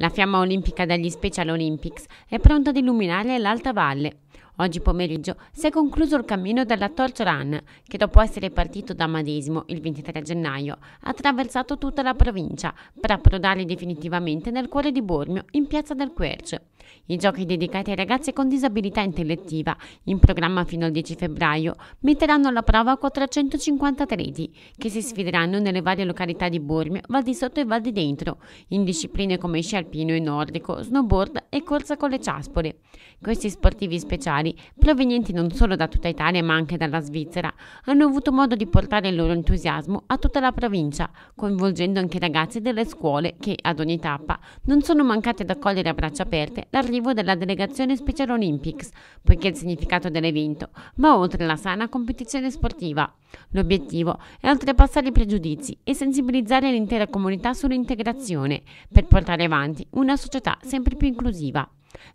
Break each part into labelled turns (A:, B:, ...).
A: La fiamma olimpica dagli Special Olympics è pronta ad illuminare l'Alta Valle, Oggi pomeriggio si è concluso il cammino della Torch Run, che dopo essere partito da Madesimo il 23 gennaio, ha attraversato tutta la provincia per approdare definitivamente nel cuore di Bormio, in piazza del Querce. I giochi dedicati ai ragazzi con disabilità intellettiva, in programma fino al 10 febbraio, metteranno alla prova 450 atleti che si sfideranno nelle varie località di Bormio, Val di Sotto e Val di Dentro, in discipline come sci alpino e nordico, snowboard e corsa con le ciaspole. Questi sportivi speciali sociali, provenienti non solo da tutta Italia ma anche dalla Svizzera, hanno avuto modo di portare il loro entusiasmo a tutta la provincia, coinvolgendo anche i ragazzi delle scuole che, ad ogni tappa, non sono mancati ad accogliere a braccia aperte l'arrivo della delegazione Special Olympics, poiché il significato dell'evento va oltre la sana competizione sportiva. L'obiettivo è oltrepassare i pregiudizi e sensibilizzare l'intera comunità sull'integrazione, per portare avanti una società sempre più inclusiva.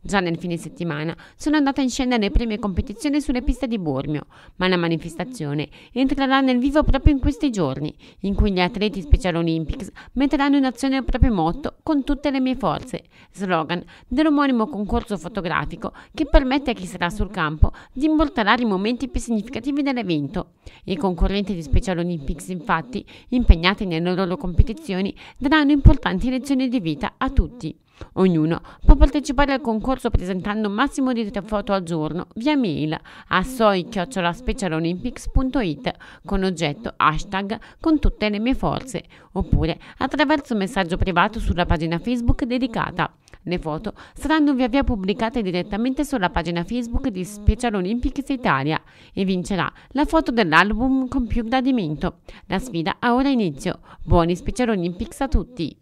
A: Già nel fine settimana sono andata in scena alle prime competizioni sulle piste di Bormio, ma la manifestazione entrerà nel vivo proprio in questi giorni, in cui gli atleti Special Olympics metteranno in azione il proprio motto con tutte le mie forze, slogan dell'omonimo concorso fotografico che permette a chi sarà sul campo di immortalare i momenti più significativi dell'evento. I concorrenti di Special Olympics, infatti, impegnati nelle loro competizioni, daranno importanti lezioni di vita a tutti. Ognuno può partecipare al concorso presentando un massimo di tre foto al giorno via mail a soi-specialolympics.it con oggetto hashtag con tutte le mie forze oppure attraverso un messaggio privato sulla pagina Facebook dedicata. Le foto saranno via via pubblicate direttamente sulla pagina Facebook di Special Olympics Italia e vincerà la foto dell'album con più gradimento. La sfida ha ora inizio. Buoni Special Olympics a tutti!